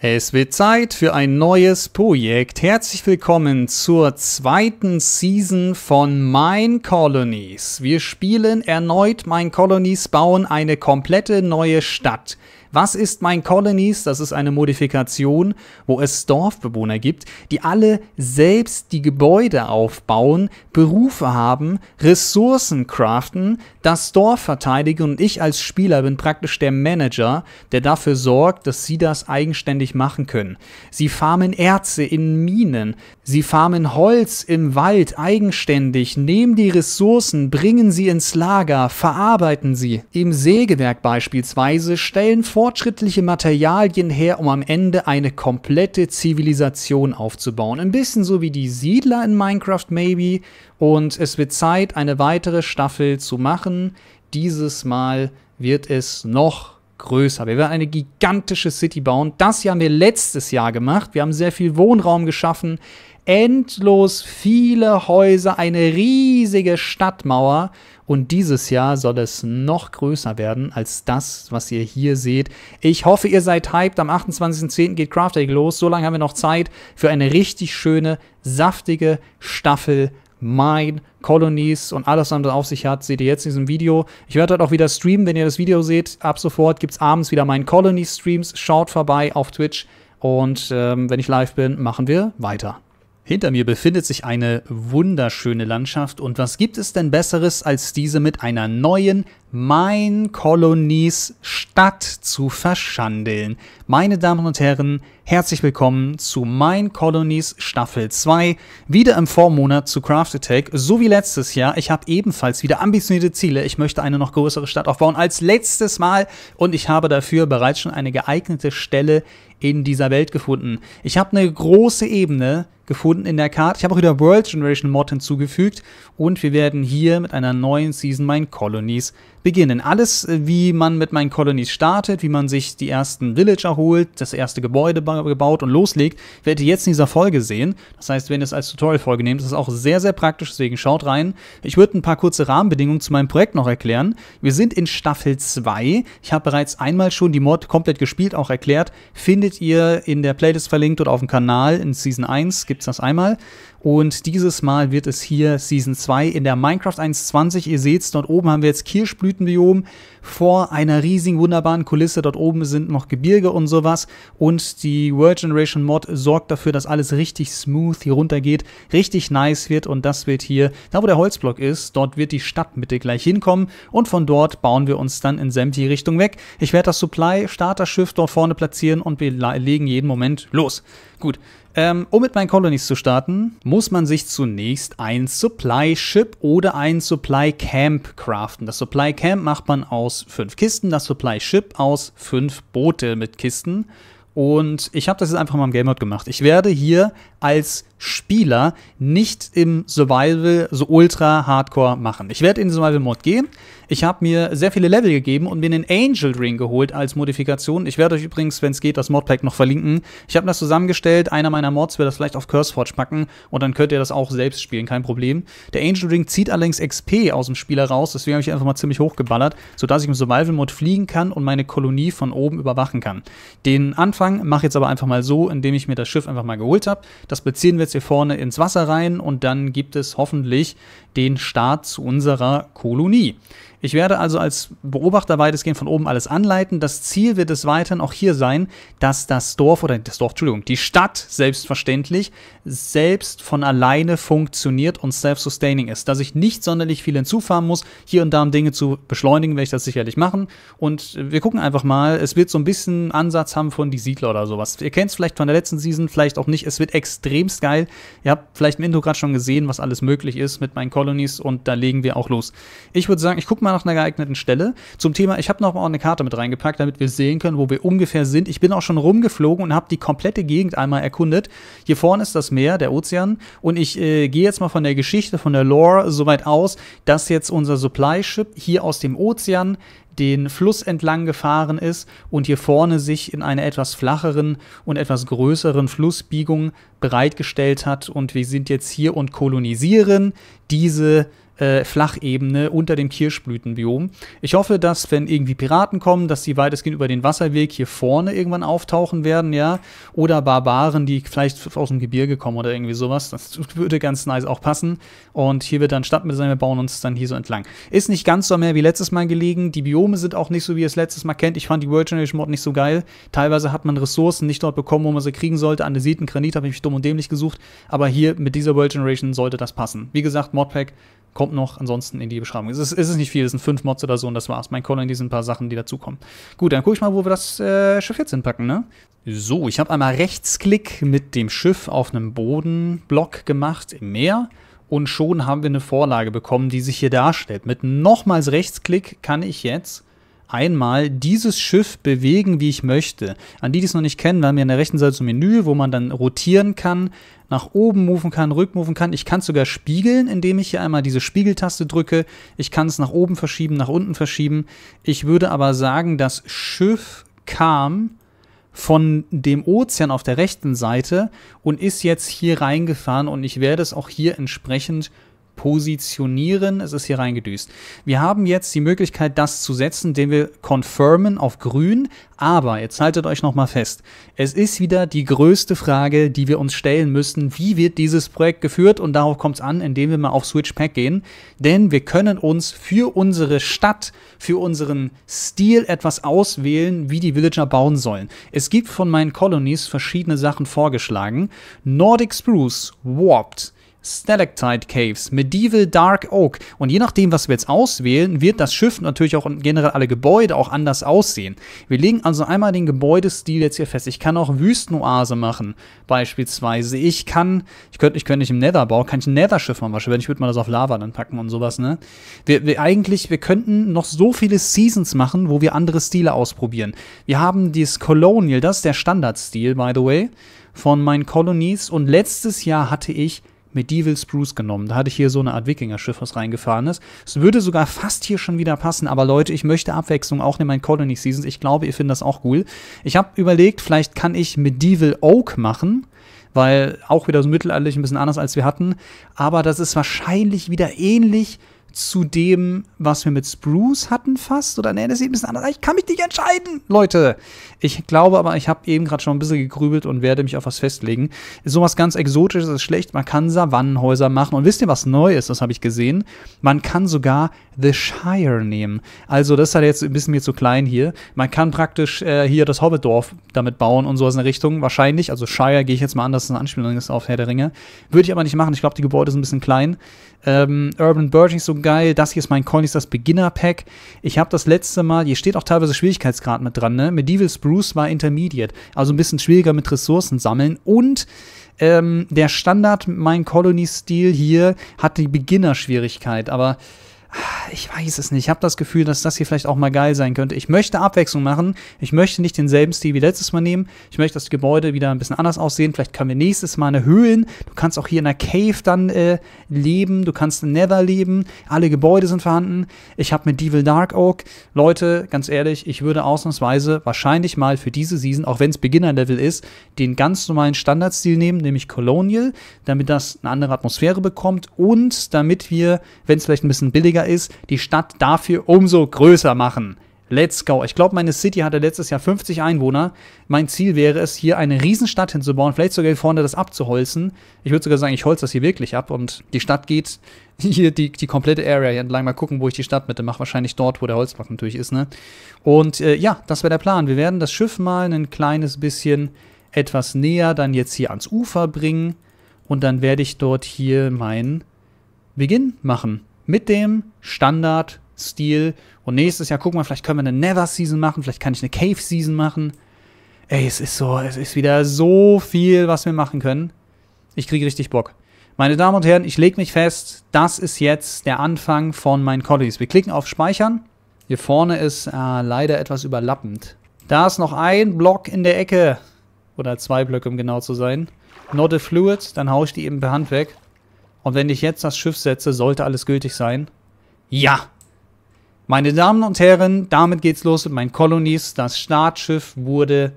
Es wird Zeit für ein neues Projekt. Herzlich willkommen zur zweiten Season von Mine Colonies. Wir spielen erneut Mine Colonies, bauen eine komplette neue Stadt. Was ist Mine Colonies? Das ist eine Modifikation, wo es Dorfbewohner gibt, die alle selbst die Gebäude aufbauen, Berufe haben, Ressourcen craften, das Dorf verteidigen und ich als Spieler bin praktisch der Manager, der dafür sorgt, dass sie das eigenständig möglich machen können. Sie farmen Erze in Minen, sie farmen Holz im Wald eigenständig, nehmen die Ressourcen, bringen sie ins Lager, verarbeiten sie. Im Sägewerk beispielsweise stellen fortschrittliche Materialien her, um am Ende eine komplette Zivilisation aufzubauen. Ein bisschen so wie die Siedler in Minecraft maybe. Und es wird Zeit, eine weitere Staffel zu machen. Dieses Mal wird es noch größer. Wir werden eine gigantische City bauen. Das hier haben wir letztes Jahr gemacht. Wir haben sehr viel Wohnraum geschaffen, endlos viele Häuser, eine riesige Stadtmauer. Und dieses Jahr soll es noch größer werden als das, was ihr hier seht. Ich hoffe, ihr seid hyped. Am 28.10. geht Craft Egg los. So lange haben wir noch Zeit für eine richtig schöne, saftige Staffel Mine, Colonies und alles, was damit auf sich hat, seht ihr jetzt in diesem Video. Ich werde dort auch wieder streamen, wenn ihr das Video seht. Ab sofort gibt es abends wieder meinen Colonies Streams. Schaut vorbei auf Twitch und ähm, wenn ich live bin, machen wir weiter. Hinter mir befindet sich eine wunderschöne Landschaft und was gibt es denn Besseres als diese mit einer neuen mein Kolonies Stadt zu verschandeln. Meine Damen und Herren, herzlich willkommen zu Mein Kolonies Staffel 2, wieder im Vormonat zu Craft Attack, so wie letztes Jahr. Ich habe ebenfalls wieder ambitionierte Ziele. Ich möchte eine noch größere Stadt aufbauen als letztes Mal und ich habe dafür bereits schon eine geeignete Stelle in dieser Welt gefunden. Ich habe eine große Ebene gefunden in der Karte. Ich habe auch wieder World Generation Mod hinzugefügt und wir werden hier mit einer neuen Season Mein Colonies beginnen. Alles, äh, wie man mit meinen Colonies startet, wie man sich die ersten Villager holt, das erste Gebäude gebaut und loslegt, werdet ihr jetzt in dieser Folge sehen. Das heißt, wenn ihr es als Tutorial-Folge nehmt, ist es auch sehr, sehr praktisch, deswegen schaut rein. Ich würde ein paar kurze Rahmenbedingungen zu meinem Projekt noch erklären. Wir sind in Staffel 2. Ich habe bereits einmal schon die Mod komplett gespielt, auch erklärt. Findet ihr in der Playlist verlinkt oder auf dem Kanal in Season 1 gibt es das einmal. Und dieses Mal wird es hier Season 2 in der Minecraft 1.20. Ihr seht es, dort oben haben wir jetzt Kirschblütenbiom vor einer riesigen, wunderbaren Kulisse. Dort oben sind noch Gebirge und sowas. Und die World Generation Mod sorgt dafür, dass alles richtig smooth hier runter geht, richtig nice wird. Und das wird hier, da wo der Holzblock ist, dort wird die Stadtmitte gleich hinkommen. Und von dort bauen wir uns dann in sämtliche Richtung weg. Ich werde das Supply Starter Schiff dort vorne platzieren und wir legen jeden Moment los. Gut, ähm, um mit meinen Colonies zu starten, muss man sich zunächst ein Supply Ship oder ein Supply Camp craften. Das Supply Camp macht man aus fünf Kisten, das Supply Ship aus fünf Boote mit Kisten. Und ich habe das jetzt einfach mal im Game Mode gemacht. Ich werde hier als Spieler nicht im Survival so ultra hardcore machen. Ich werde in den Survival Mode gehen, ich habe mir sehr viele Level gegeben und mir den Angel Ring geholt als Modifikation. Ich werde euch übrigens, wenn es geht, das Modpack noch verlinken. Ich habe das zusammengestellt. Einer meiner Mods wird das vielleicht auf Curseforge packen und dann könnt ihr das auch selbst spielen, kein Problem. Der Angel Ring zieht allerdings XP aus dem Spieler raus, deswegen habe ich einfach mal ziemlich hochgeballert, sodass ich im Survival-Mod fliegen kann und meine Kolonie von oben überwachen kann. Den Anfang mache ich jetzt aber einfach mal so, indem ich mir das Schiff einfach mal geholt habe. Das beziehen wir jetzt hier vorne ins Wasser rein und dann gibt es hoffentlich den Start zu unserer Kolonie. Ich werde also als Beobachter weitestgehend von oben alles anleiten. Das Ziel wird es weiterhin auch hier sein, dass das Dorf oder das Dorf, Entschuldigung, die Stadt selbstverständlich selbst von alleine funktioniert und self-sustaining ist. Dass ich nicht sonderlich viel hinzufahren muss, hier und da um Dinge zu beschleunigen, werde ich das sicherlich machen. Und wir gucken einfach mal. Es wird so ein bisschen Ansatz haben von die Siedler oder sowas. Ihr kennt es vielleicht von der letzten Season, vielleicht auch nicht. Es wird extremst geil. Ihr habt vielleicht im Intro gerade schon gesehen, was alles möglich ist mit meinen Colonies Colonies und da legen wir auch los. Ich würde sagen, ich gucke mal nach einer geeigneten Stelle. Zum Thema, ich habe noch mal eine Karte mit reingepackt, damit wir sehen können, wo wir ungefähr sind. Ich bin auch schon rumgeflogen und habe die komplette Gegend einmal erkundet. Hier vorne ist das Meer, der Ozean und ich äh, gehe jetzt mal von der Geschichte, von der Lore soweit aus, dass jetzt unser Supply Ship hier aus dem Ozean den Fluss entlang gefahren ist und hier vorne sich in einer etwas flacheren und etwas größeren Flussbiegung bereitgestellt hat. Und wir sind jetzt hier und kolonisieren diese äh, Flachebene unter dem Kirschblütenbiom. Ich hoffe, dass, wenn irgendwie Piraten kommen, dass sie weitestgehend über den Wasserweg hier vorne irgendwann auftauchen werden, ja. Oder Barbaren, die vielleicht aus dem Gebirge kommen oder irgendwie sowas. Das würde ganz nice auch passen. Und hier wird dann Stadtmittel wir bauen uns dann hier so entlang. Ist nicht ganz so mehr wie letztes Mal gelegen. Die Biome sind auch nicht so, wie ihr es letztes Mal kennt. Ich fand die World Generation Mod nicht so geil. Teilweise hat man Ressourcen nicht dort bekommen, wo man sie kriegen sollte. Andesiten, Granit habe ich mich dumm und dämlich gesucht. Aber hier mit dieser World Generation sollte das passen. Wie gesagt, Modpack kommt kommt noch ansonsten in die Beschreibung. Es ist, es nicht viel, es sind fünf Mods oder so und das war's. Mein Colony sind ein paar Sachen, die dazukommen. Gut, dann gucke ich mal, wo wir das äh, Schiff jetzt hinpacken, ne? So, ich habe einmal Rechtsklick mit dem Schiff auf einem Bodenblock gemacht im Meer und schon haben wir eine Vorlage bekommen, die sich hier darstellt. Mit nochmals Rechtsklick kann ich jetzt einmal dieses Schiff bewegen, wie ich möchte. An die, die es noch nicht kennen, wir haben hier an der rechten Seite so ein Menü, wo man dann rotieren kann, nach oben moven kann, rückmoven kann. Ich kann es sogar spiegeln, indem ich hier einmal diese Spiegeltaste drücke. Ich kann es nach oben verschieben, nach unten verschieben. Ich würde aber sagen, das Schiff kam von dem Ozean auf der rechten Seite und ist jetzt hier reingefahren und ich werde es auch hier entsprechend positionieren. Es ist hier reingedüst. Wir haben jetzt die Möglichkeit, das zu setzen, indem wir confirmen auf grün. Aber jetzt haltet euch nochmal fest. Es ist wieder die größte Frage, die wir uns stellen müssen. Wie wird dieses Projekt geführt? Und darauf kommt es an, indem wir mal auf Switch Pack gehen. Denn wir können uns für unsere Stadt, für unseren Stil etwas auswählen, wie die Villager bauen sollen. Es gibt von meinen Colonies verschiedene Sachen vorgeschlagen. Nordic Spruce, Warped, Stalactite Caves, Medieval Dark Oak. Und je nachdem, was wir jetzt auswählen, wird das Schiff natürlich auch und generell alle Gebäude auch anders aussehen. Wir legen also einmal den Gebäudestil jetzt hier fest. Ich kann auch Wüstenoase machen, beispielsweise. Ich kann, ich könnte, ich könnte nicht im Nether bauen, kann ich ein Nether-Schiff machen, wahrscheinlich. Ich würde mal das auf Lava dann packen und sowas, ne? Wir, wir eigentlich, wir könnten noch so viele Seasons machen, wo wir andere Stile ausprobieren. Wir haben dieses Colonial, das ist der Standardstil, by the way, von meinen Colonies. Und letztes Jahr hatte ich Medieval Spruce genommen. Da hatte ich hier so eine Art Wikinger-Schiff, was reingefahren ist. Es würde sogar fast hier schon wieder passen, aber Leute, ich möchte Abwechslung auch in meinen Colony Seasons. Ich glaube, ihr findet das auch cool. Ich habe überlegt, vielleicht kann ich Medieval Oak machen, weil auch wieder so mittelalterlich ein bisschen anders als wir hatten. Aber das ist wahrscheinlich wieder ähnlich zu dem, was wir mit Spruce hatten fast. Oder nee, das sieht ein bisschen anders. aus. Ich kann mich nicht entscheiden, Leute. Ich glaube aber, ich habe eben gerade schon ein bisschen gegrübelt und werde mich auf was festlegen. So was ganz Exotisches ist schlecht. Man kann Savannenhäuser machen. Und wisst ihr, was neu ist? Das habe ich gesehen. Man kann sogar The Shire nehmen. Also das ist halt jetzt ein bisschen mir zu klein hier. Man kann praktisch äh, hier das Hobbitdorf damit bauen und sowas in der Richtung. Wahrscheinlich. Also Shire gehe ich jetzt mal an, dass es eine Anspielung ist auf Herr der Ringe. Würde ich aber nicht machen. Ich glaube, die Gebäude sind ein bisschen klein. Ähm, Urban Burging so geil. Das hier ist mein Coin, ist das Beginner Pack. Ich habe das letzte Mal, hier steht auch teilweise Schwierigkeitsgrad mit dran, ne? Medieval Spruce war Intermediate, also ein bisschen schwieriger mit Ressourcen sammeln und ähm, der Standard Mein Colony Stil hier hat die Beginner Schwierigkeit, aber Ah, ich weiß es nicht. Ich habe das Gefühl, dass das hier vielleicht auch mal geil sein könnte. Ich möchte Abwechslung machen. Ich möchte nicht denselben Stil wie letztes Mal nehmen. Ich möchte das Gebäude wieder ein bisschen anders aussehen. Vielleicht können wir nächstes Mal eine Höhlen. Du kannst auch hier in einer Cave dann äh, leben. Du kannst in Nether leben. Alle Gebäude sind vorhanden. Ich habe mit Devil Dark Oak. Leute, ganz ehrlich, ich würde ausnahmsweise wahrscheinlich mal für diese Season, auch wenn es Beginner-Level ist, den ganz normalen Standardstil nehmen, nämlich Colonial, damit das eine andere Atmosphäre bekommt und damit wir, wenn es vielleicht ein bisschen billiger Bundesliga ist, die Stadt dafür umso größer machen. Let's go. Ich glaube, meine City hatte letztes Jahr 50 Einwohner. Mein Ziel wäre es, hier eine Riesenstadt hinzubauen, vielleicht sogar hier vorne das abzuholzen. Ich würde sogar sagen, ich holze das hier wirklich ab und die Stadt geht hier die, die komplette Area hier entlang. Mal gucken, wo ich die Stadtmitte mache. Wahrscheinlich dort, wo der Holzblock natürlich ist, ne? Und äh, ja, das wäre der Plan. Wir werden das Schiff mal ein kleines bisschen etwas näher dann jetzt hier ans Ufer bringen und dann werde ich dort hier meinen Beginn machen mit dem Standard-Stil. Und nächstes Jahr guck mal, vielleicht können wir eine Never-Season machen, vielleicht kann ich eine Cave-Season machen. Ey, es ist so, es ist wieder so viel, was wir machen können. Ich kriege richtig Bock. Meine Damen und Herren, ich lege mich fest, das ist jetzt der Anfang von meinen Collies. Wir klicken auf Speichern. Hier vorne ist äh, leider etwas überlappend. Da ist noch ein Block in der Ecke. Oder zwei Blöcke, um genau zu sein. Not a fluid, dann haue ich die eben per Hand weg. Und wenn ich jetzt das Schiff setze, sollte alles gültig sein? Ja! Meine Damen und Herren, damit geht's los mit meinen Colonies. Das Startschiff wurde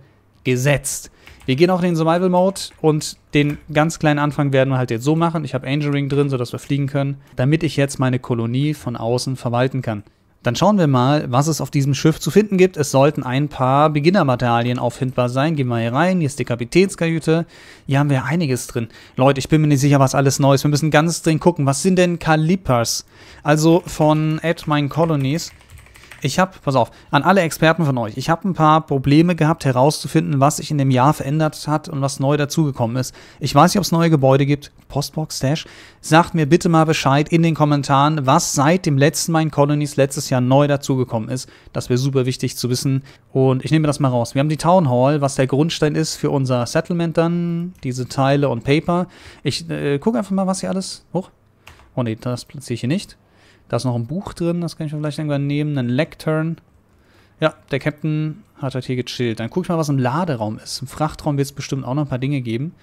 gesetzt. Wir gehen auch in den Survival Mode und den ganz kleinen Anfang werden wir halt jetzt so machen. Ich habe Angel Ring drin, sodass wir fliegen können, damit ich jetzt meine Kolonie von außen verwalten kann. Dann schauen wir mal, was es auf diesem Schiff zu finden gibt. Es sollten ein paar Beginnermaterialien auffindbar sein. Gehen wir hier rein. Hier ist die Kapitänskajüte. Hier haben wir einiges drin. Leute, ich bin mir nicht sicher, was alles neu ist. Wir müssen ganz dringend gucken. Was sind denn Calipers? Also von At Colonies ich habe, pass auf, an alle Experten von euch, ich habe ein paar Probleme gehabt, herauszufinden, was sich in dem Jahr verändert hat und was neu dazugekommen ist. Ich weiß nicht, ob es neue Gebäude gibt. Postbox Dash. Sagt mir bitte mal Bescheid in den Kommentaren, was seit dem letzten Mine Colonies letztes Jahr neu dazugekommen ist. Das wäre super wichtig zu wissen. Und ich nehme das mal raus. Wir haben die Town Hall, was der Grundstein ist für unser Settlement dann, diese Teile und Paper. Ich äh, gucke einfach mal, was hier alles. Hoch. Oh ne, das platziere ich hier nicht. Da ist noch ein Buch drin, das kann ich mir vielleicht irgendwann nehmen. Ein Lectern. Ja, der Captain hat halt hier gechillt. Dann gucke ich mal, was im Laderaum ist. Im Frachtraum wird es bestimmt auch noch ein paar Dinge geben.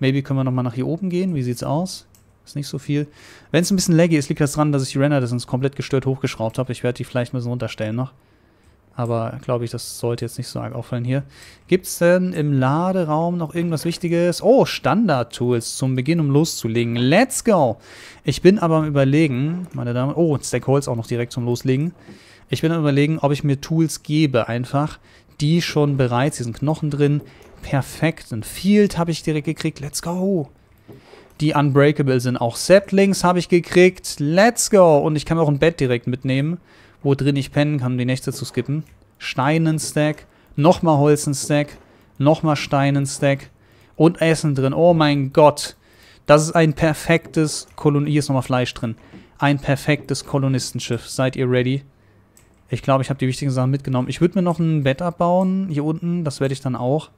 Maybe können wir nochmal nach hier oben gehen. Wie sieht's aus? Ist nicht so viel. Wenn es ein bisschen laggy ist, liegt das dran, dass ich die Render-Distance komplett gestört hochgeschraubt habe. Ich werde die vielleicht mal so runterstellen noch. Aber glaube ich, das sollte jetzt nicht so arg auffallen hier. Gibt es denn im Laderaum noch irgendwas Wichtiges? Oh, Standard-Tools zum Beginn, um loszulegen. Let's go! Ich bin aber am überlegen, meine Damen... Oh, Stackholz auch noch direkt zum Loslegen. Ich bin am überlegen, ob ich mir Tools gebe einfach, die schon bereits, hier sind Knochen drin, perfekt. Ein Field habe ich direkt gekriegt, let's go! die unbreakable sind. Auch Saplings habe ich gekriegt. Let's go! Und ich kann mir auch ein Bett direkt mitnehmen wo drin ich pennen kann, um die Nächte zu skippen. Steinen-Stack, nochmal Holzen-Stack, nochmal Steinen-Stack und Essen drin. Oh mein Gott. Das ist ein perfektes Kolon... Hier ist nochmal Fleisch drin. Ein perfektes Kolonistenschiff. Seid ihr ready? Ich glaube, ich habe die wichtigen Sachen mitgenommen. Ich würde mir noch ein Bett abbauen hier unten. Das werde ich dann auch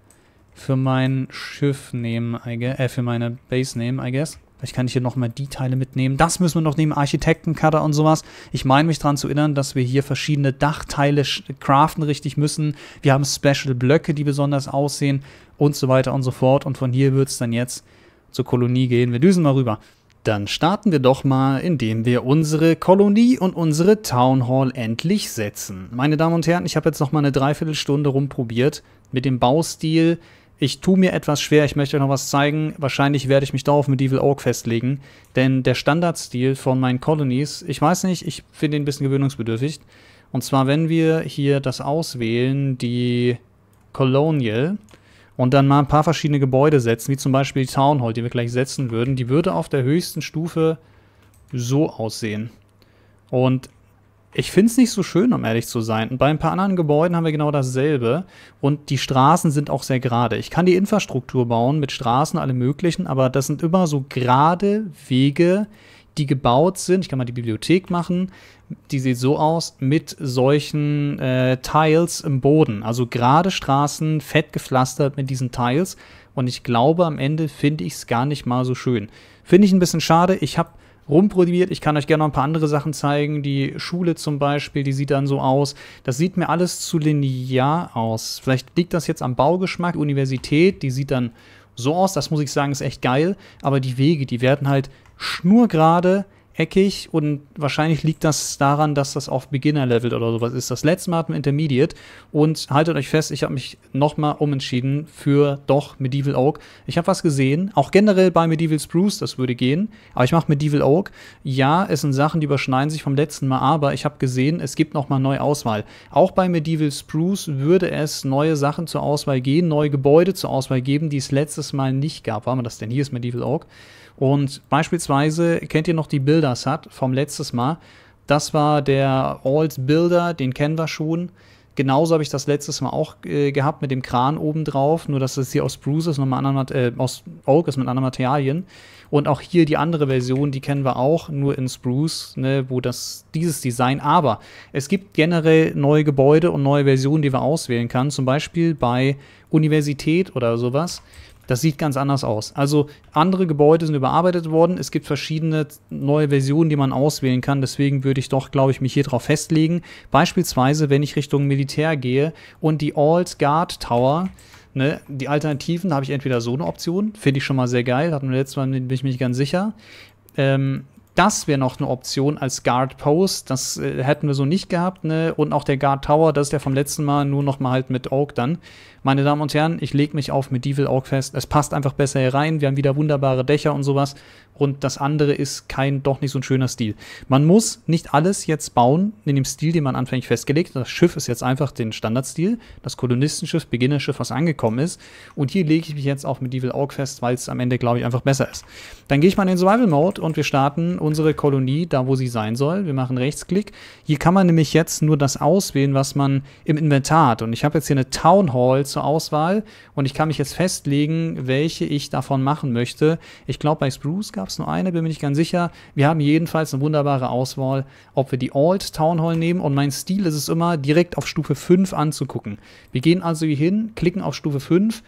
für mein Schiff nehmen, I guess. Äh, für meine Base nehmen, I guess. Vielleicht kann ich hier nochmal die Teile mitnehmen. Das müssen wir noch nehmen, Architektencutter und sowas. Ich meine mich daran zu erinnern, dass wir hier verschiedene Dachteile craften richtig müssen. Wir haben Special-Blöcke, die besonders aussehen und so weiter und so fort. Und von hier wird es dann jetzt zur Kolonie gehen. Wir düsen mal rüber. Dann starten wir doch mal, indem wir unsere Kolonie und unsere Town Hall endlich setzen. Meine Damen und Herren, ich habe jetzt noch mal eine Dreiviertelstunde rumprobiert mit dem Baustil, ich tue mir etwas schwer, ich möchte euch noch was zeigen. Wahrscheinlich werde ich mich da auf Medieval Oak festlegen, denn der Standardstil von meinen Colonies, ich weiß nicht, ich finde ihn ein bisschen gewöhnungsbedürftig. Und zwar, wenn wir hier das auswählen, die Colonial, und dann mal ein paar verschiedene Gebäude setzen, wie zum Beispiel die Town Hall, die wir gleich setzen würden, die würde auf der höchsten Stufe so aussehen. Und ich finde es nicht so schön, um ehrlich zu sein. Und bei ein paar anderen Gebäuden haben wir genau dasselbe. Und die Straßen sind auch sehr gerade. Ich kann die Infrastruktur bauen mit Straßen, allem möglichen, aber das sind immer so gerade Wege, die gebaut sind. Ich kann mal die Bibliothek machen. Die sieht so aus mit solchen äh, Tiles im Boden. Also gerade Straßen, fett gepflastert mit diesen Tiles. Und ich glaube, am Ende finde ich es gar nicht mal so schön. Finde ich ein bisschen schade. Ich habe rumprobiert. Ich kann euch gerne noch ein paar andere Sachen zeigen. Die Schule zum Beispiel, die sieht dann so aus. Das sieht mir alles zu linear aus. Vielleicht liegt das jetzt am Baugeschmack. Universität, die sieht dann so aus. Das muss ich sagen, ist echt geil. Aber die Wege, die werden halt schnurgerade eckig und wahrscheinlich liegt das daran, dass das auf Beginner-Level oder sowas ist. Das letzte Mal hatten wir Intermediate und haltet euch fest, ich habe mich nochmal umentschieden für doch Medieval Oak. Ich habe was gesehen, auch generell bei Medieval Spruce, das würde gehen, aber ich mache Medieval Oak. Ja, es sind Sachen, die überschneiden sich vom letzten Mal, aber ich habe gesehen, es gibt nochmal neue Auswahl. Auch bei Medieval Spruce würde es neue Sachen zur Auswahl gehen, neue Gebäude zur Auswahl geben, die es letztes Mal nicht gab. War man das denn? Hier ist Medieval Oak. Und beispielsweise kennt ihr noch die Builder-Sat vom letztes Mal. Das war der Old Builder, den kennen wir schon. Genauso habe ich das letztes Mal auch äh, gehabt mit dem Kran oben drauf, nur dass es hier aus Spruce ist, nochmal anderen, äh, aus Oak ist mit anderen Materialien. Und auch hier die andere Version, die kennen wir auch, nur in Spruce, ne, wo das, dieses Design. Aber es gibt generell neue Gebäude und neue Versionen, die wir auswählen kann. Zum Beispiel bei Universität oder sowas. Das sieht ganz anders aus. Also andere Gebäude sind überarbeitet worden. Es gibt verschiedene neue Versionen, die man auswählen kann. Deswegen würde ich doch, glaube ich, mich hier drauf festlegen. Beispielsweise, wenn ich Richtung Militär gehe und die Alt Guard Tower Ne, die Alternativen, da habe ich entweder so eine Option, finde ich schon mal sehr geil, hatten wir letztes Mal, bin ich mich ganz sicher. Ähm, das wäre noch eine Option als Guard Post. Das äh, hätten wir so nicht gehabt. Ne? Und auch der Guard Tower, das ist der vom letzten Mal, nur noch mal halt mit Oak dann. Meine Damen und Herren, ich lege mich auf Medieval Oak fest. Es passt einfach besser hier rein. Wir haben wieder wunderbare Dächer und sowas und das andere ist kein doch nicht so ein schöner Stil. Man muss nicht alles jetzt bauen in dem Stil, den man anfänglich festgelegt hat. Das Schiff ist jetzt einfach den Standardstil, das Kolonistenschiff, Beginnerschiff, was angekommen ist. Und hier lege ich mich jetzt auch mit Evil Orc fest, weil es am Ende, glaube ich, einfach besser ist. Dann gehe ich mal in den Survival Mode und wir starten unsere Kolonie da, wo sie sein soll. Wir machen Rechtsklick. Hier kann man nämlich jetzt nur das auswählen, was man im Inventar hat. Und ich habe jetzt hier eine Town Hall zur Auswahl und ich kann mich jetzt festlegen, welche ich davon machen möchte. Ich glaube, bei Spruce gab es es nur eine, bin mir nicht ganz sicher. Wir haben jedenfalls eine wunderbare Auswahl, ob wir die Alt Town Hall nehmen. Und mein Stil ist es immer, direkt auf Stufe 5 anzugucken. Wir gehen also hier hin, klicken auf Stufe 5,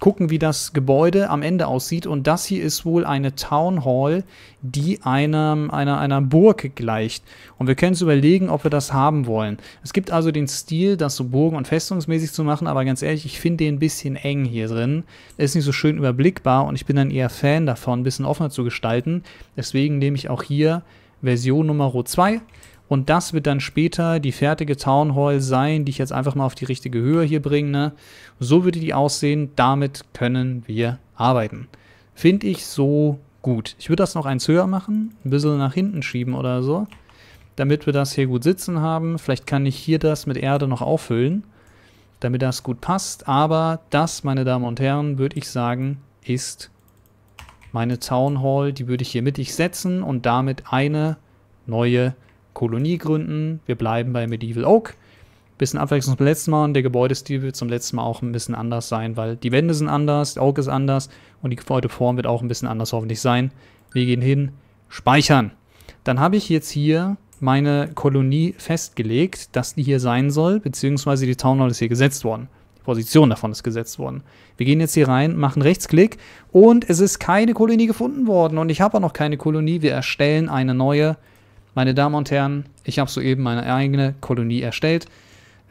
gucken, wie das Gebäude am Ende aussieht. Und das hier ist wohl eine Town Hall, die einem, einer, einer Burg gleicht. Und wir können uns überlegen, ob wir das haben wollen. Es gibt also den Stil, das so Burgen- und Festungsmäßig zu machen, aber ganz ehrlich, ich finde den ein bisschen eng hier drin. Er ist nicht so schön überblickbar und ich bin dann eher Fan davon, ein bisschen offener zu gestalten. Deswegen nehme ich auch hier Version Nummer 2 und das wird dann später die fertige Town Hall sein, die ich jetzt einfach mal auf die richtige Höhe hier bringe. Ne? So würde die aussehen. Damit können wir arbeiten. Finde ich so gut. Ich würde das noch eins höher machen, ein bisschen nach hinten schieben oder so, damit wir das hier gut sitzen haben. Vielleicht kann ich hier das mit Erde noch auffüllen, damit das gut passt. Aber das, meine Damen und Herren, würde ich sagen, ist meine Town Hall. Die würde ich hier mittig setzen und damit eine neue Town Kolonie gründen. Wir bleiben bei Medieval Oak. Bisschen Abwechslung zum letzten Mal und der Gebäudestil wird zum letzten Mal auch ein bisschen anders sein, weil die Wände sind anders, der Oak ist anders und die Gebäudeform wird auch ein bisschen anders hoffentlich sein. Wir gehen hin, speichern. Dann habe ich jetzt hier meine Kolonie festgelegt, dass die hier sein soll, beziehungsweise die Town Hall ist hier gesetzt worden. Die Position davon ist gesetzt worden. Wir gehen jetzt hier rein, machen Rechtsklick und es ist keine Kolonie gefunden worden und ich habe auch noch keine Kolonie. Wir erstellen eine neue Kolonie. Meine Damen und Herren, ich habe soeben meine eigene Kolonie erstellt.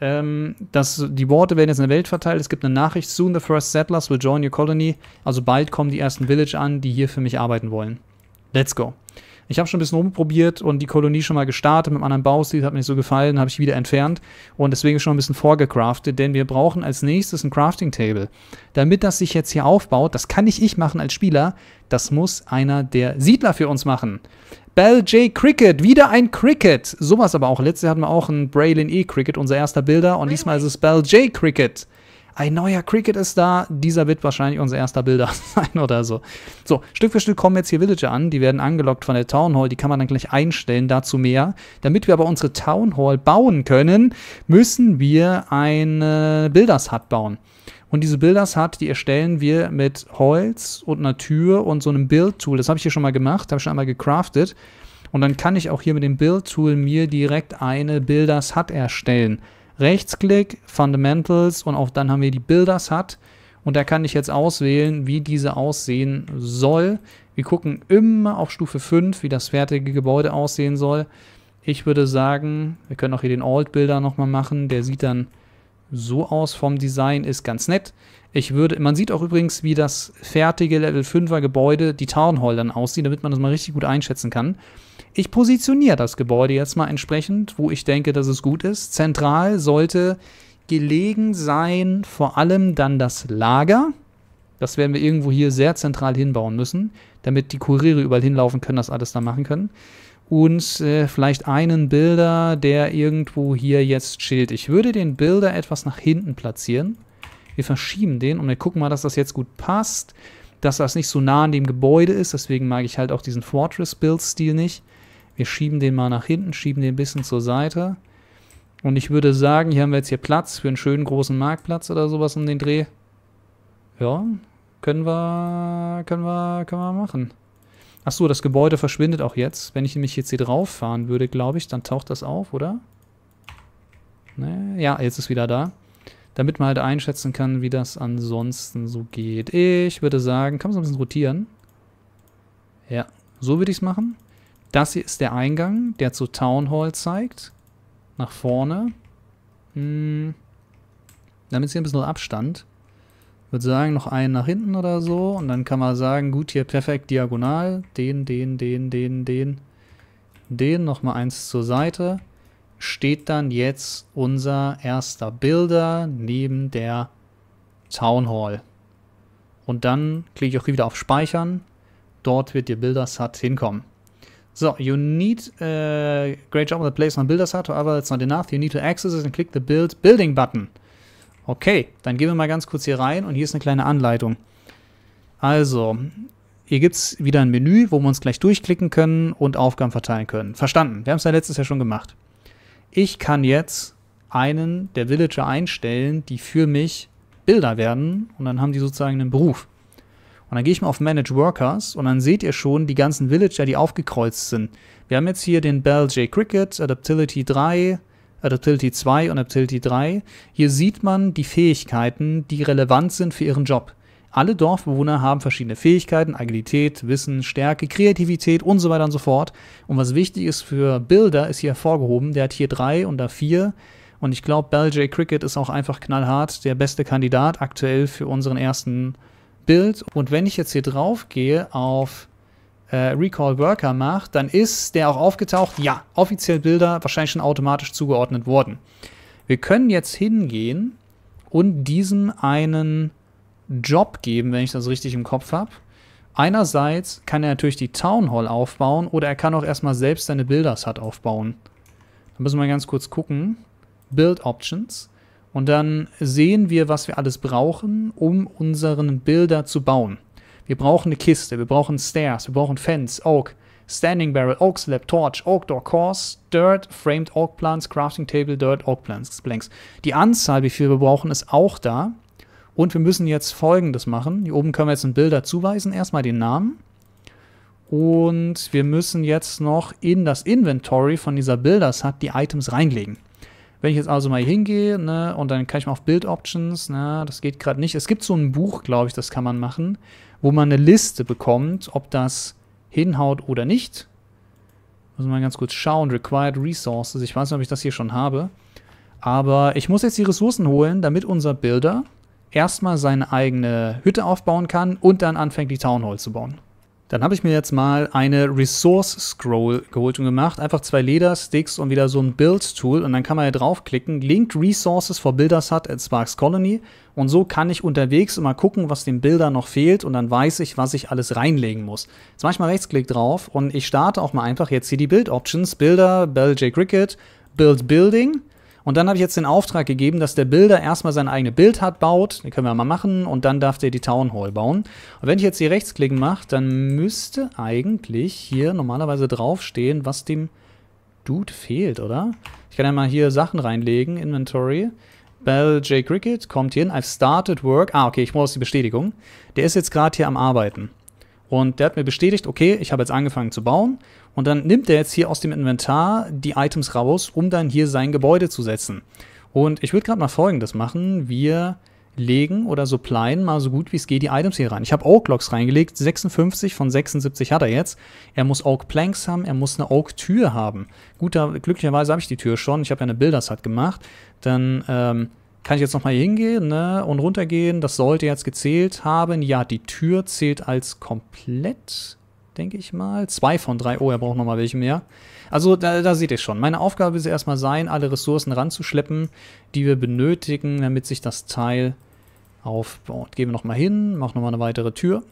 Ähm, das, die Worte werden jetzt in der Welt verteilt. Es gibt eine Nachricht. Soon the first settlers will join your colony. Also bald kommen die ersten Village an, die hier für mich arbeiten wollen. Let's go. Ich habe schon ein bisschen rumprobiert und die Kolonie schon mal gestartet mit einem anderen Baustil, hat mir nicht so gefallen, habe ich wieder entfernt und deswegen schon ein bisschen vorgecraftet, denn wir brauchen als nächstes ein Crafting Table. Damit das sich jetzt hier aufbaut, das kann nicht ich machen als Spieler, das muss einer der Siedler für uns machen. Bell J. Cricket, wieder ein Cricket. Sowas aber auch. Letztes Jahr hatten wir auch einen Braylon E. Cricket, unser erster Bilder. Und diesmal ist e. es Bell J. Cricket ein neuer Cricket ist da, dieser wird wahrscheinlich unser erster Bilder sein oder so. So, Stück für Stück kommen jetzt hier Villager an, die werden angelockt von der Town Hall, die kann man dann gleich einstellen, dazu mehr. Damit wir aber unsere Town Hall bauen können, müssen wir eine Builders Hut bauen. Und diese Builders Hut, die erstellen wir mit Holz und einer Tür und so einem Build-Tool. Das habe ich hier schon mal gemacht, habe ich schon einmal gecraftet. Und dann kann ich auch hier mit dem Build-Tool mir direkt eine Builders Hut erstellen. Rechtsklick, Fundamentals und auch dann haben wir die Builders Hut. Und da kann ich jetzt auswählen, wie diese aussehen soll. Wir gucken immer auf Stufe 5, wie das fertige Gebäude aussehen soll. Ich würde sagen, wir können auch hier den Alt-Builder nochmal machen. Der sieht dann so aus vom Design, ist ganz nett. Ich würde, man sieht auch übrigens, wie das fertige Level 5er Gebäude, die Town Hall dann aussieht, damit man das mal richtig gut einschätzen kann. Ich positioniere das Gebäude jetzt mal entsprechend, wo ich denke, dass es gut ist. Zentral sollte gelegen sein, vor allem dann das Lager. Das werden wir irgendwo hier sehr zentral hinbauen müssen, damit die Kuriere überall hinlaufen können, das alles da machen können. Und äh, vielleicht einen Bilder, der irgendwo hier jetzt chillt. Ich würde den Bilder etwas nach hinten platzieren. Wir verschieben den und wir gucken mal, dass das jetzt gut passt. Dass das nicht so nah an dem Gebäude ist, deswegen mag ich halt auch diesen Fortress-Build-Stil nicht. Wir schieben den mal nach hinten, schieben den ein bisschen zur Seite. Und ich würde sagen, hier haben wir jetzt hier Platz für einen schönen großen Marktplatz oder sowas um den Dreh. Ja, können wir, können wir, können wir machen. Achso, das Gebäude verschwindet auch jetzt. Wenn ich nämlich jetzt hier drauf fahren würde, glaube ich, dann taucht das auf, oder? Nee, ja, jetzt ist wieder da. Damit man halt einschätzen kann, wie das ansonsten so geht. Ich würde sagen, kann man so ein bisschen rotieren? Ja, so würde ich es machen. Das hier ist der Eingang, der zu Town Hall zeigt. Nach vorne. Hm. Damit hier ein bisschen Abstand. Ich würde sagen, noch einen nach hinten oder so. Und dann kann man sagen, gut, hier perfekt diagonal. Den, den, den, den, den. Den, nochmal eins zur Seite. Steht dann jetzt unser erster Bilder neben der Town Hall. Und dann klicke ich auch hier wieder auf Speichern. Dort wird Ihr Bilder-Sat hinkommen. So, you need a uh, great job on the place on builders hard, however it's not enough. You need to access it and click the build building button. Okay, dann gehen wir mal ganz kurz hier rein und hier ist eine kleine Anleitung. Also, hier gibt es wieder ein Menü, wo wir uns gleich durchklicken können und Aufgaben verteilen können. Verstanden, wir haben es ja letztes Jahr schon gemacht. Ich kann jetzt einen der Villager einstellen, die für mich Bilder werden und dann haben die sozusagen einen Beruf. Und dann gehe ich mal auf Manage Workers und dann seht ihr schon die ganzen Villager, die aufgekreuzt sind. Wir haben jetzt hier den Bell J Cricket, Adaptility 3, Adaptility 2 und Adaptility 3. Hier sieht man die Fähigkeiten, die relevant sind für ihren Job. Alle Dorfbewohner haben verschiedene Fähigkeiten, Agilität, Wissen, Stärke, Kreativität und so weiter und so fort. Und was wichtig ist für Builder, ist hier hervorgehoben, der hat hier 3 und da 4. Und ich glaube, Bell J Cricket ist auch einfach knallhart der beste Kandidat aktuell für unseren ersten Bild. Und wenn ich jetzt hier drauf gehe auf äh, Recall Worker macht, dann ist der auch aufgetaucht. Ja, offiziell Bilder wahrscheinlich schon automatisch zugeordnet worden. Wir können jetzt hingehen und diesem einen Job geben, wenn ich das richtig im Kopf habe. Einerseits kann er natürlich die Town Hall aufbauen oder er kann auch erstmal selbst seine bilder Hut aufbauen. Da müssen wir ganz kurz gucken. Build Options. Und dann sehen wir, was wir alles brauchen, um unseren Bilder zu bauen. Wir brauchen eine Kiste, wir brauchen Stairs, wir brauchen Fence, Oak, Standing Barrel, Oak Slab, Torch, Oak Door, Course, Dirt, Framed Oak Plants, Crafting Table, Dirt, Oak Plants, Blanks. Die Anzahl, wie viel wir brauchen, ist auch da. Und wir müssen jetzt folgendes machen. Hier oben können wir jetzt ein Bilder zuweisen. Erstmal den Namen. Und wir müssen jetzt noch in das Inventory von dieser Builders hat die Items reinlegen. Wenn ich jetzt also mal hingehe, ne, und dann kann ich mal auf Build Options, ne, das geht gerade nicht. Es gibt so ein Buch, glaube ich, das kann man machen, wo man eine Liste bekommt, ob das hinhaut oder nicht. Muss mal ganz kurz schauen. Required Resources. Ich weiß nicht, ob ich das hier schon habe. Aber ich muss jetzt die Ressourcen holen, damit unser Builder erstmal seine eigene Hütte aufbauen kann und dann anfängt, die Town Hall zu bauen. Dann habe ich mir jetzt mal eine Resource Scroll geholt und gemacht. Einfach zwei Leder, Sticks und wieder so ein Build-Tool. Und dann kann man hier draufklicken. Linked Resources for Builders Hut at Sparks Colony. Und so kann ich unterwegs immer gucken, was dem Builder noch fehlt. Und dann weiß ich, was ich alles reinlegen muss. Jetzt mache ich mal Rechtsklick drauf und ich starte auch mal einfach jetzt hier die Build-Options. Builder, J Cricket, Build Building. Und dann habe ich jetzt den Auftrag gegeben, dass der Bilder erstmal sein eigenes Bild hat, baut. Den können wir mal machen. Und dann darf der die Town Hall bauen. Und wenn ich jetzt hier rechtsklicken mache, dann müsste eigentlich hier normalerweise draufstehen, was dem Dude fehlt, oder? Ich kann ja mal hier Sachen reinlegen. Inventory. Bell J. Cricket kommt hin. I've started work. Ah, okay, ich brauche die Bestätigung. Der ist jetzt gerade hier am Arbeiten. Und der hat mir bestätigt, okay, ich habe jetzt angefangen zu bauen. Und dann nimmt er jetzt hier aus dem Inventar die Items raus, um dann hier sein Gebäude zu setzen. Und ich würde gerade mal folgendes machen. Wir legen oder supplyen mal so gut wie es geht die Items hier rein. Ich habe Oak Logs reingelegt, 56 von 76 hat er jetzt. Er muss Oak Planks haben, er muss eine Oak Tür haben. Guter, glücklicherweise habe ich die Tür schon, ich habe ja eine Bilderset gemacht. Dann ähm, kann ich jetzt nochmal hier hingehen ne, und runtergehen, das sollte jetzt gezählt haben. Ja, die Tür zählt als komplett denke ich mal. Zwei von drei. Oh, er braucht nochmal welche mehr. Also da, da seht ihr schon. Meine Aufgabe ist erstmal sein, alle Ressourcen ranzuschleppen, die wir benötigen, damit sich das Teil aufbaut. Gehen wir nochmal hin, machen nochmal eine weitere Tür.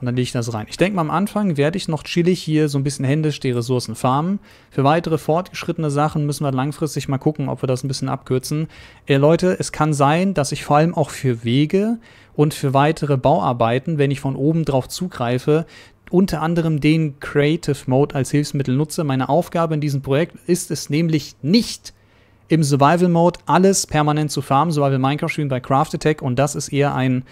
Und dann lege ich das rein. Ich denke mal, am Anfang werde ich noch chillig hier so ein bisschen händisch die Ressourcen farmen. Für weitere fortgeschrittene Sachen müssen wir langfristig mal gucken, ob wir das ein bisschen abkürzen. Äh, Leute, es kann sein, dass ich vor allem auch für Wege und für weitere Bauarbeiten, wenn ich von oben drauf zugreife, unter anderem den Creative Mode als Hilfsmittel nutze. Meine Aufgabe in diesem Projekt ist es nämlich nicht, im Survival Mode alles permanent zu farmen, Survival Minecraft spielen bei Craft Attack und das ist eher ein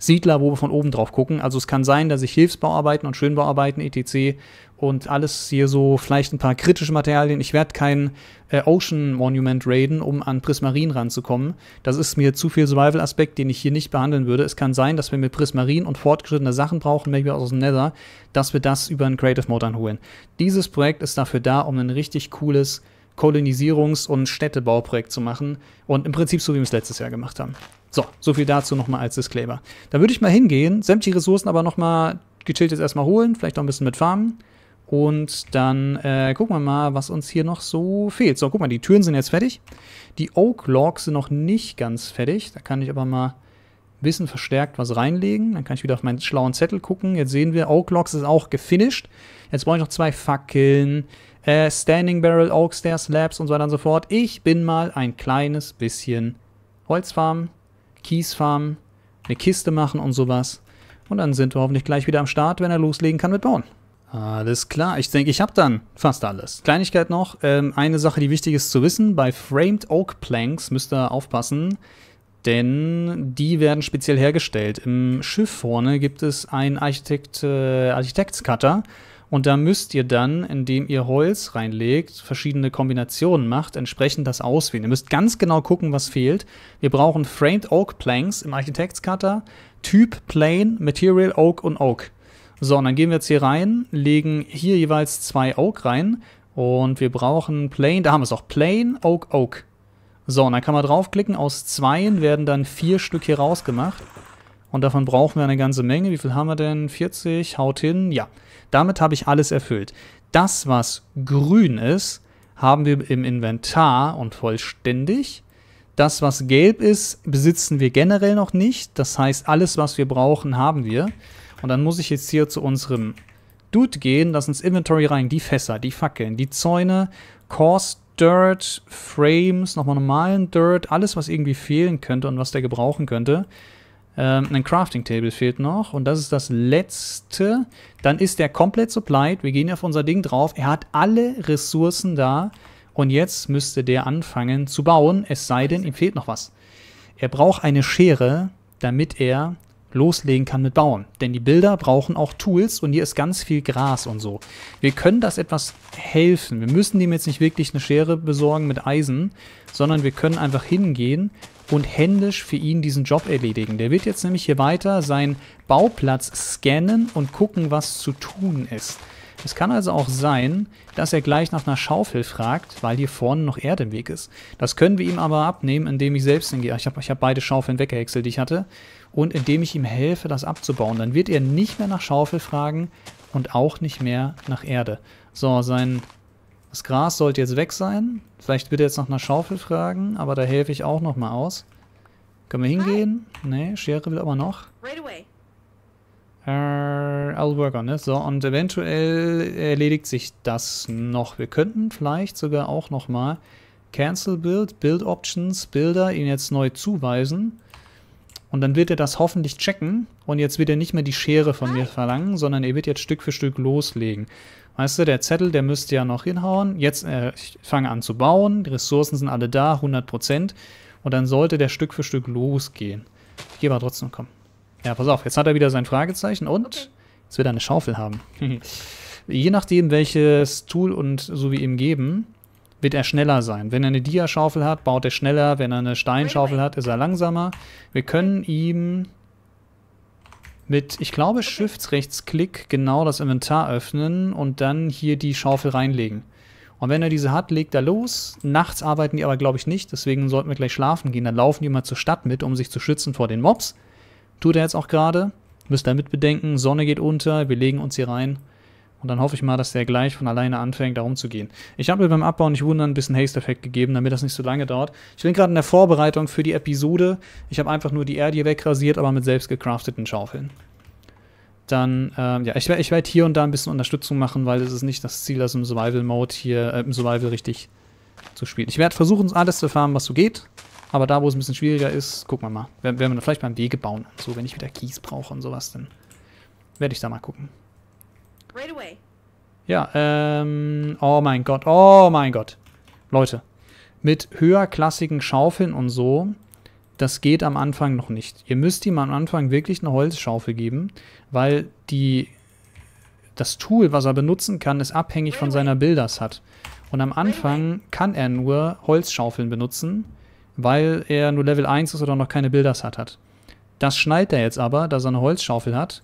Siedler, wo wir von oben drauf gucken. Also es kann sein, dass ich Hilfsbauarbeiten und Schönbauarbeiten etc. und alles hier so, vielleicht ein paar kritische Materialien. Ich werde kein äh, Ocean Monument raiden, um an Prismarin ranzukommen. Das ist mir zu viel Survival-Aspekt, den ich hier nicht behandeln würde. Es kann sein, dass wir mit Prismarin und fortgeschrittene Sachen brauchen, maybe aus dem Nether, dass wir das über einen Creative Mode anholen. Dieses Projekt ist dafür da, um ein richtig cooles Kolonisierungs- und Städtebauprojekt zu machen. Und im Prinzip so, wie wir es letztes Jahr gemacht haben. So, so viel dazu nochmal als Disclaimer. Da würde ich mal hingehen, sämtliche Ressourcen aber nochmal gechillt jetzt erstmal holen, vielleicht auch ein bisschen mit farmen. Und dann äh, gucken wir mal, was uns hier noch so fehlt. So, guck mal, die Türen sind jetzt fertig. Die Oak Logs sind noch nicht ganz fertig. Da kann ich aber mal ein bisschen verstärkt was reinlegen. Dann kann ich wieder auf meinen schlauen Zettel gucken. Jetzt sehen wir, Oak Logs ist auch gefinished. Jetzt brauche ich noch zwei Fackeln äh, Standing Barrel, Oak Stairs, Slabs und so weiter und so fort. Ich bin mal ein kleines bisschen Holzfarm, Kiesfarm, eine Kiste machen und sowas. Und dann sind wir hoffentlich gleich wieder am Start, wenn er loslegen kann mit Bauen. Alles klar, ich denke, ich habe dann fast alles. Kleinigkeit noch, ähm, eine Sache, die wichtig ist zu wissen, bei Framed Oak Planks müsst ihr aufpassen, denn die werden speziell hergestellt. Im Schiff vorne gibt es einen Architekt, äh, Architektscutter und da müsst ihr dann, indem ihr Holz reinlegt, verschiedene Kombinationen macht, entsprechend das auswählen. Ihr müsst ganz genau gucken, was fehlt. Wir brauchen Framed Oak Planks im Architektscutter, Typ Plane, Material Oak und Oak. So, und dann gehen wir jetzt hier rein, legen hier jeweils zwei Oak rein und wir brauchen Plane, da haben wir es auch, Plane, Oak, Oak. So, und dann kann man draufklicken, aus zweien werden dann vier Stück hier rausgemacht. Und davon brauchen wir eine ganze Menge. Wie viel haben wir denn? 40, haut hin. Ja, damit habe ich alles erfüllt. Das, was grün ist, haben wir im Inventar und vollständig. Das, was gelb ist, besitzen wir generell noch nicht. Das heißt, alles, was wir brauchen, haben wir. Und dann muss ich jetzt hier zu unserem Dude gehen, das ins Inventory rein. Die Fässer, die Fackeln, die Zäune, Course, Dirt, Frames, nochmal normalen Dirt, alles, was irgendwie fehlen könnte und was der gebrauchen könnte. Ähm, ein Crafting Table fehlt noch. Und das ist das letzte. Dann ist der komplett supplied. Wir gehen auf unser Ding drauf. Er hat alle Ressourcen da. Und jetzt müsste der anfangen zu bauen. Es sei denn, ihm fehlt noch was. Er braucht eine Schere, damit er loslegen kann mit Bauen. Denn die Bilder brauchen auch Tools und hier ist ganz viel Gras und so. Wir können das etwas helfen. Wir müssen dem jetzt nicht wirklich eine Schere besorgen mit Eisen, sondern wir können einfach hingehen und händisch für ihn diesen Job erledigen. Der wird jetzt nämlich hier weiter seinen Bauplatz scannen und gucken, was zu tun ist. Es kann also auch sein, dass er gleich nach einer Schaufel fragt, weil hier vorne noch Erde im Weg ist. Das können wir ihm aber abnehmen, indem ich selbst hingehe. Ich habe ich hab beide Schaufeln weggehäckselt, die ich hatte und indem ich ihm helfe, das abzubauen. Dann wird er nicht mehr nach Schaufel fragen und auch nicht mehr nach Erde. So, sein das Gras sollte jetzt weg sein. Vielleicht wird er jetzt nach einer Schaufel fragen, aber da helfe ich auch nochmal aus. Können wir hingehen? Nee, Schere will aber noch. Äh, I'll work on it. So, und eventuell erledigt sich das noch. Wir könnten vielleicht sogar auch nochmal Cancel Build, Build Options, Bilder ihn jetzt neu zuweisen. Und dann wird er das hoffentlich checken und jetzt wird er nicht mehr die Schere von mir verlangen, sondern er wird jetzt Stück für Stück loslegen. Weißt du, der Zettel, der müsste ja noch hinhauen. Jetzt äh, ich fange an zu bauen, die Ressourcen sind alle da, 100%. Und dann sollte der Stück für Stück losgehen. Ich gehe aber trotzdem, komm. Ja, pass auf, jetzt hat er wieder sein Fragezeichen und okay. jetzt wird er eine Schaufel haben. Je nachdem, welches Tool und so wie ihm geben, wird er schneller sein. Wenn er eine Dia-Schaufel hat, baut er schneller. Wenn er eine Steinschaufel hat, ist er langsamer. Wir können ihm mit, ich glaube, Shift-Rechtsklick genau das Inventar öffnen und dann hier die Schaufel reinlegen. Und wenn er diese hat, legt er los. Nachts arbeiten die aber, glaube ich, nicht. Deswegen sollten wir gleich schlafen gehen. Dann laufen die mal zur Stadt mit, um sich zu schützen vor den Mobs. Tut er jetzt auch gerade. Müsst ihr mitbedenken. Sonne geht unter, wir legen uns hier rein. Und dann hoffe ich mal, dass der gleich von alleine anfängt, darum zu gehen. Ich habe mir beim Abbau nicht wundern ein bisschen Haste-Effekt gegeben, damit das nicht so lange dauert. Ich bin gerade in der Vorbereitung für die Episode. Ich habe einfach nur die Erde hier wegrasiert, aber mit selbst gecrafteten Schaufeln. Dann, ähm, ja, ich, ich werde hier und da ein bisschen Unterstützung machen, weil es ist nicht das Ziel, das im Survival-Mode hier, äh, im Survival richtig zu spielen. Ich werde versuchen, alles zu farmen, was so geht. Aber da, wo es ein bisschen schwieriger ist, gucken wir mal. Werden wir vielleicht beim Wege bauen. So, wenn ich wieder Kies brauche und sowas, dann werde ich da mal gucken. Ja, ähm, oh mein Gott, oh mein Gott. Leute, mit höherklassigen Schaufeln und so, das geht am Anfang noch nicht. Ihr müsst ihm am Anfang wirklich eine Holzschaufel geben, weil die, das Tool, was er benutzen kann, ist abhängig von seiner Bilders hat. Und am Anfang kann er nur Holzschaufeln benutzen, weil er nur Level 1 ist oder noch keine Bilders hat. Das schneidet er jetzt aber, dass er eine Holzschaufel hat,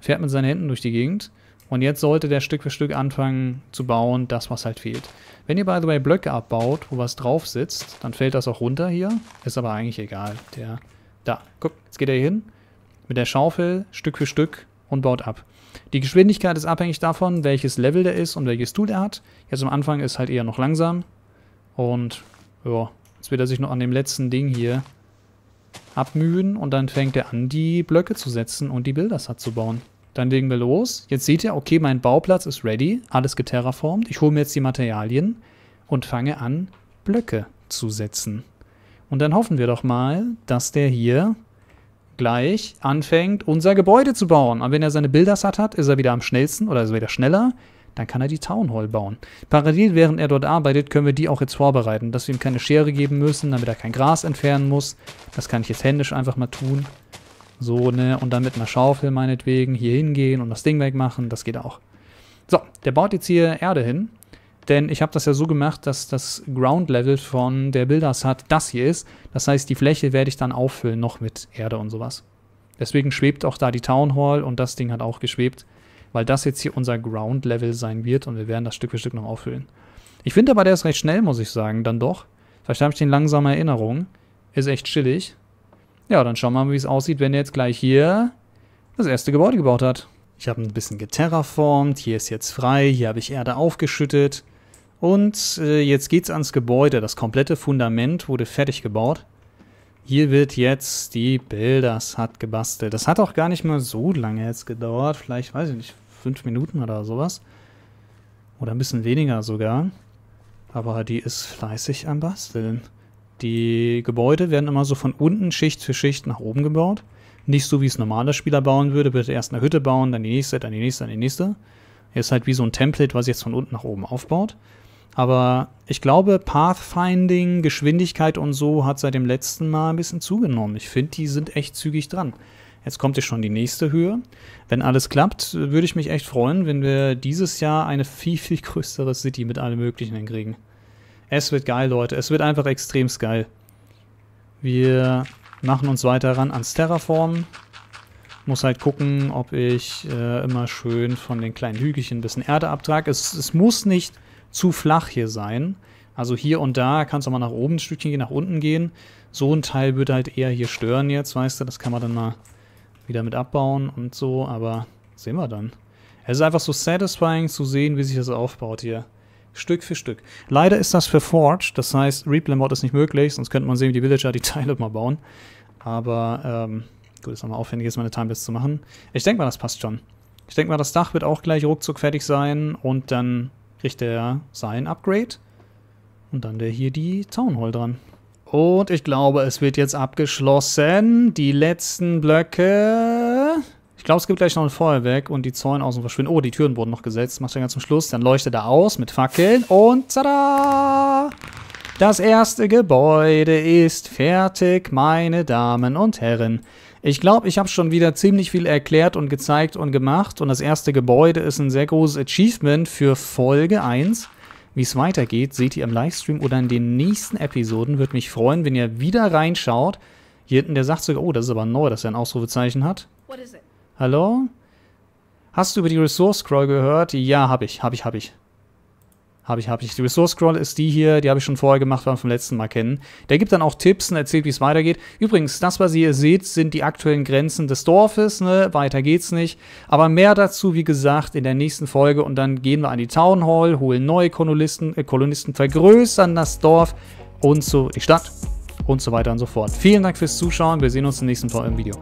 fährt mit seinen Händen durch die Gegend und jetzt sollte der Stück für Stück anfangen zu bauen, das was halt fehlt. Wenn ihr by the way Blöcke abbaut, wo was drauf sitzt, dann fällt das auch runter hier. Ist aber eigentlich egal. Der, da, guck, jetzt geht er hier hin mit der Schaufel Stück für Stück und baut ab. Die Geschwindigkeit ist abhängig davon, welches Level der ist und welches Tool er hat. Jetzt am Anfang ist halt eher noch langsam. Und ja, jetzt wird er sich noch an dem letzten Ding hier abmühen und dann fängt er an, die Blöcke zu setzen und die Bilder zu bauen. Dann legen wir los. Jetzt seht ihr, okay, mein Bauplatz ist ready, alles geterraformt. Ich hole mir jetzt die Materialien und fange an, Blöcke zu setzen. Und dann hoffen wir doch mal, dass der hier gleich anfängt, unser Gebäude zu bauen. Und wenn er seine Bilder satt hat, ist er wieder am schnellsten oder ist er wieder schneller. Dann kann er die Town Hall bauen. Parallel, während er dort arbeitet, können wir die auch jetzt vorbereiten, dass wir ihm keine Schere geben müssen, damit er kein Gras entfernen muss. Das kann ich jetzt händisch einfach mal tun. So, ne? Und dann mit einer Schaufel meinetwegen hier hingehen und das Ding wegmachen. Das geht auch. So, der baut jetzt hier Erde hin. Denn ich habe das ja so gemacht, dass das Ground Level von der Builders hat das hier ist. Das heißt, die Fläche werde ich dann auffüllen noch mit Erde und sowas. Deswegen schwebt auch da die Town Hall und das Ding hat auch geschwebt, weil das jetzt hier unser Ground Level sein wird und wir werden das Stück für Stück noch auffüllen. Ich finde aber, der ist recht schnell, muss ich sagen, dann doch. Vielleicht habe ich den langsamen Erinnerung. Ist echt chillig. Ja, dann schauen wir mal, wie es aussieht, wenn er jetzt gleich hier das erste Gebäude gebaut hat. Ich habe ein bisschen geterraformt, hier ist jetzt frei, hier habe ich Erde aufgeschüttet. Und äh, jetzt geht's ans Gebäude. Das komplette Fundament wurde fertig gebaut. Hier wird jetzt die Bilders hat gebastelt. Das hat auch gar nicht mal so lange jetzt gedauert. Vielleicht, weiß ich nicht, fünf Minuten oder sowas. Oder ein bisschen weniger sogar. Aber die ist fleißig am Basteln. Die Gebäude werden immer so von unten Schicht für Schicht nach oben gebaut. Nicht so, wie es normaler Spieler bauen würde, Bitte erst eine Hütte bauen, dann die nächste, dann die nächste, dann die nächste. ist halt wie so ein Template, was jetzt von unten nach oben aufbaut. Aber ich glaube, Pathfinding, Geschwindigkeit und so hat seit dem letzten Mal ein bisschen zugenommen. Ich finde, die sind echt zügig dran. Jetzt kommt jetzt schon die nächste Höhe. Wenn alles klappt, würde ich mich echt freuen, wenn wir dieses Jahr eine viel, viel größere City mit allem Möglichen hinkriegen. Es wird geil, Leute. Es wird einfach extrem geil. Wir machen uns weiter ran ans Terraform. Muss halt gucken, ob ich äh, immer schön von den kleinen Hügelchen ein bisschen Erde abtrage. Es, es muss nicht zu flach hier sein. Also hier und da kannst du mal nach oben ein Stückchen gehen, nach unten gehen. So ein Teil würde halt eher hier stören jetzt, weißt du. Das kann man dann mal wieder mit abbauen und so, aber sehen wir dann. Es ist einfach so satisfying zu sehen, wie sich das aufbaut hier. Stück für Stück. Leider ist das für Forge, das heißt, Replay-Mod ist nicht möglich, sonst könnte man sehen, wie die Villager die Teile mal bauen. Aber, ähm, gut, ist nochmal aufwendig, jetzt meine Timeless zu machen. Ich denke mal, das passt schon. Ich denke mal, das Dach wird auch gleich ruckzuck fertig sein und dann kriegt er sein Upgrade. Und dann der hier die Town Hall dran. Und ich glaube, es wird jetzt abgeschlossen. Die letzten Blöcke ich glaube, es gibt gleich noch ein Feuerwerk und die Zäune außen verschwinden. Oh, die Türen wurden noch gesetzt. Macht er ganz zum Schluss. Dann leuchtet er aus mit Fackeln und tada! Das erste Gebäude ist fertig, meine Damen und Herren. Ich glaube, ich habe schon wieder ziemlich viel erklärt und gezeigt und gemacht. Und das erste Gebäude ist ein sehr großes Achievement für Folge 1. Wie es weitergeht, seht ihr im Livestream oder in den nächsten Episoden. Würde mich freuen, wenn ihr wieder reinschaut. Hier hinten, der sagt sogar, oh, das ist aber neu, dass er ein Ausrufezeichen hat. What is it? Hallo? Hast du über die Resource Scroll gehört? Ja, habe ich, habe ich, habe ich. Habe ich, habe ich. Die Resource Scroll ist die hier, die habe ich schon vorher gemacht, waren vom letzten Mal kennen. Der gibt dann auch Tipps und erzählt, wie es weitergeht. Übrigens, das, was ihr hier seht, sind die aktuellen Grenzen des Dorfes, ne? Weiter geht's nicht. Aber mehr dazu, wie gesagt, in der nächsten Folge. Und dann gehen wir an die Town Hall, holen neue Kolonisten, äh, Kolonisten vergrößern das Dorf und so, die Stadt und so weiter und so fort. Vielen Dank fürs Zuschauen. Wir sehen uns im nächsten Video.